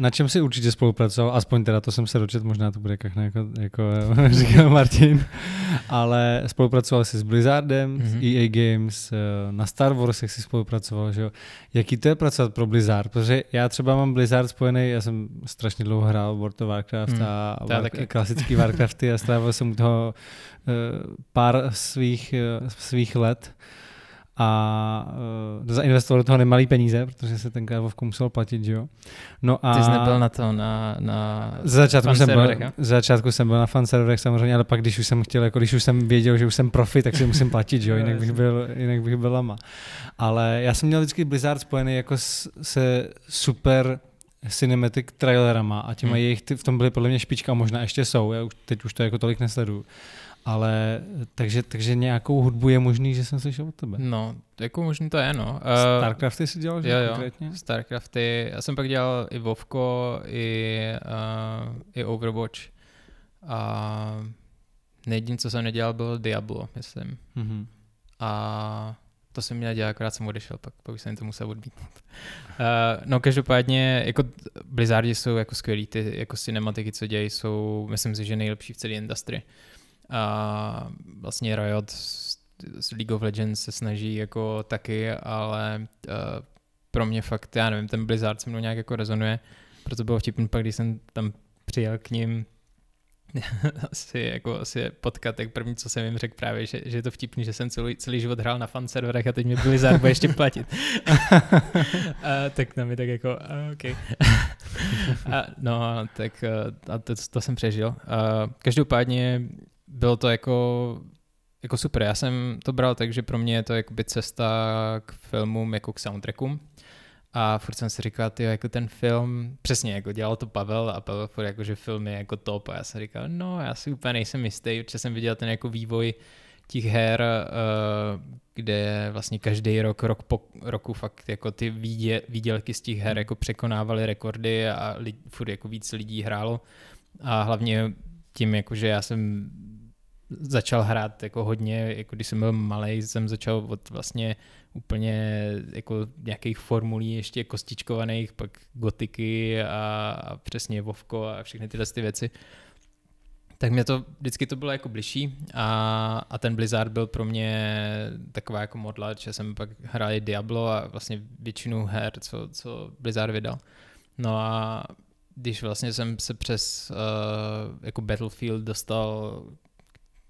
Na čem si určitě spolupracoval, aspoň teda to jsem se dočet, možná to bude kachna, jako, jako říkal Martin, ale spolupracoval jsi s Blizzardem, mm-hmm. s mhm. EA Games, eh, na Star Wars jsi spolupracoval, že jo. Jaký to je pracovat pro Blizzard? Protože já třeba mám Blizzard spojený, já jsem strašně dlouho hrál World of Warcraft mm, a War, taky. klasický Warcrafty a strávil jsem u toho uh, pár svých, uh, svých let a uh, zainvestoval do toho nemalý peníze, protože se ten Vovku musel platit, že jo. No a Ty jsi nebyl na to, na, na za začátku jsem byl, za začátku jsem byl na fanserverech samozřejmě, ale pak když už jsem chtěl, jako když už jsem věděl, že už jsem profi, tak si musím platit, že jo, jinak bych byl, jinak bych byl lama. Ale já jsem měl vždycky Blizzard spojený jako se super cinematic trailerama a těma hmm. jejich, v tom byly podle mě špička, možná ještě jsou, já už, teď už to jako tolik nesledu. Ale takže, takže nějakou hudbu je možný, že jsem slyšel od tebe. No, jako možný to je, no. Uh, Starcrafty si dělal, že jo, jo, konkrétně? Starcrafty, já jsem pak dělal i Vovko, i, uh, i Overwatch. A uh, co jsem nedělal, byl Diablo, myslím. Mm-hmm. A to jsem měl dělat, akorát jsem odešel, pak, pak jsem to musel odmítnout. Uh, no každopádně, jako Blizzardi jsou jako skvělí, ty jako cinematiky, co dějí, jsou, myslím si, že nejlepší v celé industrii. A uh, vlastně Riot z League of Legends se snaží jako taky, ale uh, pro mě fakt, já nevím, ten Blizzard se mnou nějak jako rezonuje, proto bylo vtipný pak, když jsem tam přijel k ním asi, jako, asi potkat, tak první, co jsem jim řekl právě, že, že je to vtipný, že jsem celý, celý život hrál na serverech a teď mě byli zároveň ještě platit. a, tak na mi tak jako, a, OK. a, no, tak a to, to jsem přežil. A, každopádně bylo to jako jako super. Já jsem to bral tak, že pro mě je to jakoby cesta k filmům jako k soundtrackům. A furt jsem si říkal, ty jako ten film, přesně jako dělal to Pavel a Pavel furt jako, že film je jako top a já jsem říkal, no já si úplně nejsem jistý, protože jsem viděl ten jako vývoj těch her, eh, kde vlastně každý rok, rok po roku fakt jako ty výdě, výdělky z těch her jako překonávaly rekordy a lid, furt jako víc lidí hrálo a hlavně tím jako, že já jsem začal hrát jako hodně, jako když jsem byl malý, jsem začal od vlastně úplně jako nějakých formulí ještě kostičkovaných, pak gotiky a, a přesně Vovko a všechny tyhle ty věci. Tak mě to vždycky to bylo jako bližší a, a ten Blizzard byl pro mě taková jako modla, že jsem pak hrál i Diablo a vlastně většinu her, co, co Blizzard vydal. No a když vlastně jsem se přes uh, jako Battlefield dostal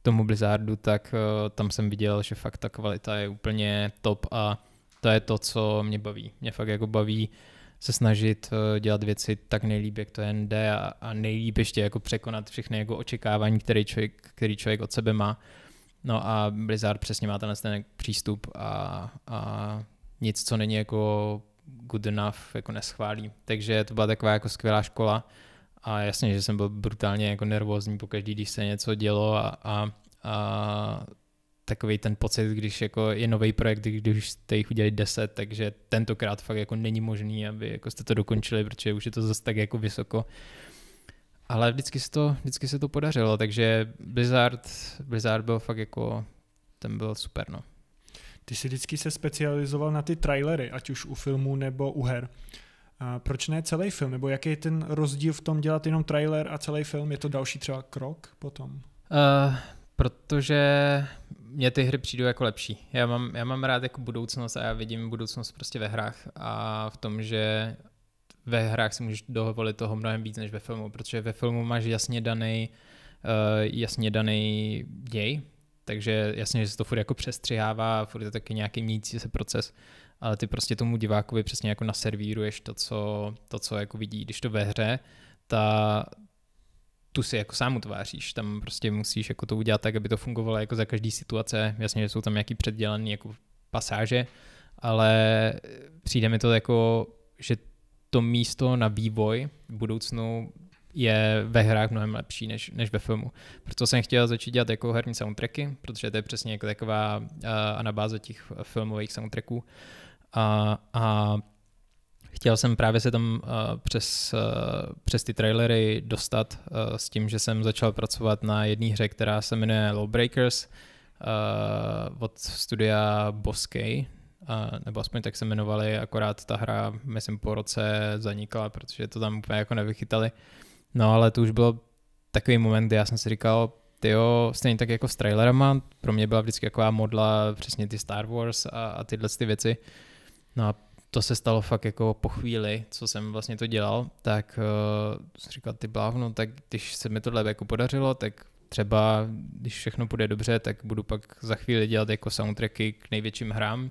tomu Blizzardu, tak uh, tam jsem viděl, že fakt ta kvalita je úplně top a to je to, co mě baví. Mě fakt jako baví se snažit uh, dělat věci tak nejlíp, jak to jen jde a, a nejlíp ještě jako překonat všechny jako očekávání, který člověk, který člověk od sebe má. No a Blizzard přesně má tenhle ten přístup a, a nic, co není jako good enough, jako neschválí. Takže to byla taková jako skvělá škola. A jasně, že jsem byl brutálně jako nervózní pokaždý, když se něco dělo a, a, a takový ten pocit, když jako je nový projekt, když jste jich udělali 10, takže tentokrát fakt jako není možný, aby jako jste to dokončili, protože už je to zase tak jako vysoko. Ale vždycky se to, vždycky se to podařilo, takže Blizzard, Blizzard byl fakt jako, ten byl super, no. Ty jsi vždycky se specializoval na ty trailery, ať už u filmů nebo u her. A proč ne celý film? Nebo jaký je ten rozdíl v tom dělat jenom trailer a celý film? Je to další třeba krok potom? Uh, protože mě ty hry přijdou jako lepší. Já mám, já mám rád jako budoucnost a já vidím budoucnost prostě ve hrách a v tom, že ve hrách si můžeš dovolit toho mnohem víc než ve filmu, protože ve filmu máš jasně daný uh, jasně daný děj, takže jasně, že se to furt jako přestřihává, furt je to taky nějaký mějící se proces. Uh, ale ty prostě tomu divákovi přesně jako naservíruješ to, co, to, co jako vidí, když to ve hře, ta, tu si jako sám utváříš, tam prostě musíš jako to udělat tak, aby to fungovalo jako za každý situace, jasně, že jsou tam nějaký předdělaný jako pasáže, ale přijde mi to jako, že to místo na vývoj v budoucnu je ve hrách mnohem lepší než, než ve filmu. Proto jsem chtěl začít dělat jako herní soundtracky, protože to je přesně jako taková uh, anabáze těch filmových soundtracků. A, a chtěl jsem právě se tam eh, přes, eh, přes ty trailery dostat eh, s tím, že jsem začal pracovat na jedné hře, která se jmenuje Lawbreakers od studia Boskej, nebo aspoň tak se jmenovali, akorát ta hra, myslím, po roce zanikla, protože to tam úplně jako nevychytali. No ale to už bylo takový moment, kdy já jsem si říkal, tyjo, stejně tak jako s trailerama, pro mě byla vždycky taková modla přesně ty Star Wars a, a tyhle ty věci, uh, No a to se stalo fakt jako po chvíli, co jsem vlastně to dělal, tak uh, jsem říkal, ty blávno, tak když se mi tohle jako podařilo, tak třeba, když všechno půjde dobře, tak budu pak za chvíli dělat jako soundtracky k největším hrám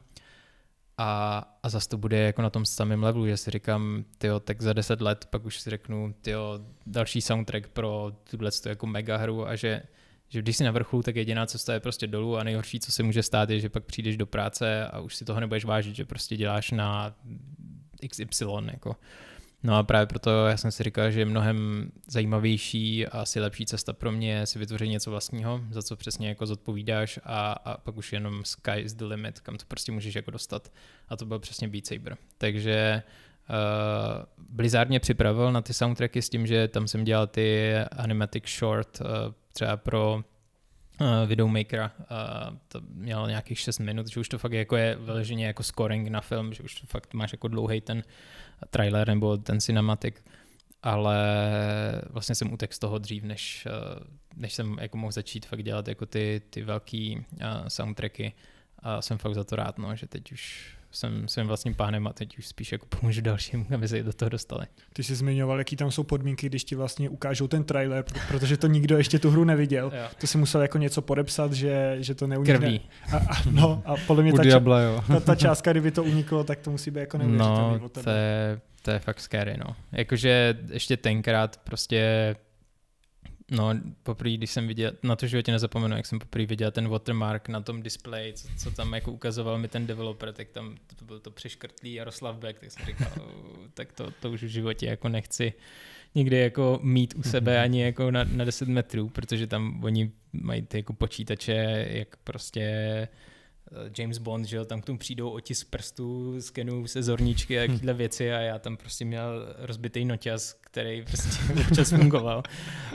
a, a zase to bude jako na tom samém levelu, že si říkám, tyjo, tak za deset let pak už si řeknu, tyjo, další soundtrack pro tuhle jako mega hru a že že když jsi na vrcholu, tak jediná cesta je prostě dolů a nejhorší, co se může stát, je, že pak přijdeš do práce a už si toho nebudeš vážit, že prostě děláš na XY. Jako. No a právě proto já jsem si říkal, že je mnohem zajímavější a asi lepší cesta pro mě si vytvořit něco vlastního, za co přesně jako zodpovídáš a, a pak už jenom sky is the limit, kam to prostě můžeš jako dostat. A to byl přesně Beat Saber. Takže Eh, Blizzard mě připravil na ty soundtracky s tím, že tam jsem dělal ty animatic short eh, třeba pro videomakera, eh, to mělo nějakých 6 minut, že už to fakt jako je vyloženě jako scoring na film, že už to fakt máš jako dlouhý ten trailer nebo ten cinematic, ale vlastně jsem utek z toho dřív, než, než jsem jako mohl začít fakt dělat jako ty, ty velký soundtracky a jsem fakt za to rád, no, že teď už jsem svým vlastním pánem a teď už spíš jako pomůžu dalším, aby se do toho dostali. Ty jsi zmiňoval, jaký tam jsou podmínky, když ti vlastně ukážou ten trailer, protože to nikdo ještě tu hru neviděl. Jo. To si musel jako něco podepsat, že, že to neunikne. Krví. A, a, no, a podle mě ta, Diabla, jo. ta, ta, částka, kdyby to uniklo, tak to musí být jako neuvěřitelný. No, to je, to je fakt scary, no. Jakože ještě tenkrát prostě No, poprvé, když jsem viděl, na to životě nezapomenu, jak jsem poprvé viděl ten watermark na tom displeji, co, co tam jako ukazoval mi ten developer, tak tam to byl to přeškrtlý Jaroslav Beck, tak jsem říkal, tak to, to už v životě jako nechci nikdy jako mít u sebe ani jako na, na 10 metrů, protože tam oni mají ty jako počítače, jak prostě Eh, James Bond, že jo, tam k tomu přijdou otisk prstů, skenu, se zorníčky a hm. jakýhle věci a já tam prostě měl rozbitý noťaz, který prostě občas fungoval.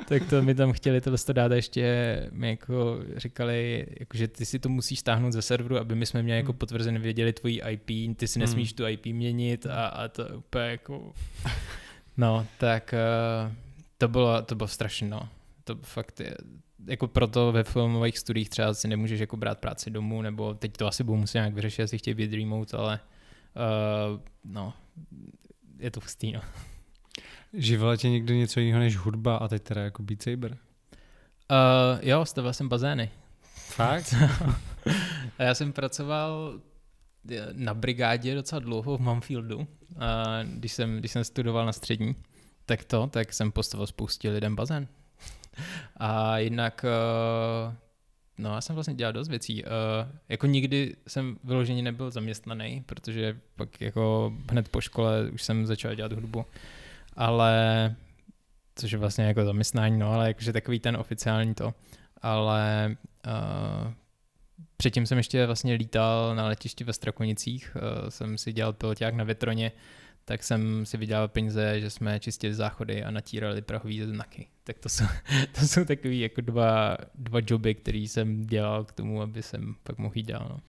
tak to mi tam chtěli tohle dát a ještě mi jako říkali, jako, že ty si to musíš stáhnout ze serveru, aby my jsme měli jako hm. potvrzeně věděli tvoji IP, ty si nesmíš hm. tu IP měnit a, a to úplně jako... No, tak eh, to bylo, to bylo strašné, no to fakt je, jako proto ve filmových studiích třeba si nemůžeš jako brát práci domů, nebo teď to asi budu muset nějak vyřešit, jestli chtějí být remote, ale uh, no, je to hustý, no. Živala tě někdo něco jiného než hudba a teď teda jako Beat Saber? Uh, jo, stavil jsem bazény. Fakt? a já jsem pracoval eh, na brigádě docela dlouho v Manfieldu, když, jsem, když jsem studoval na střední, tak to, tak jsem postavil spoustě lidem bazén. A jinak, eh, no já jsem vlastně dělal dost věcí. Eh, jako nikdy jsem vyloženě nebyl zaměstnaný, protože pak jako hned po škole už jsem začal dělat hudbu. Ale, což je vlastně jako zaměstnání, no ale jakože takový ten oficiální to. Ale eh, Předtím jsem ještě vlastně lítal na letišti ve Strakonicích, jsem si dělal piloták na Vetroně, tak jsem si vydělal peníze, že jsme čistili záchody a natírali prahový znaky. Tak to jsou, to jsou takový jako dva, dva joby, který jsem dělal k tomu, aby jsem pak mohl jít dál. No.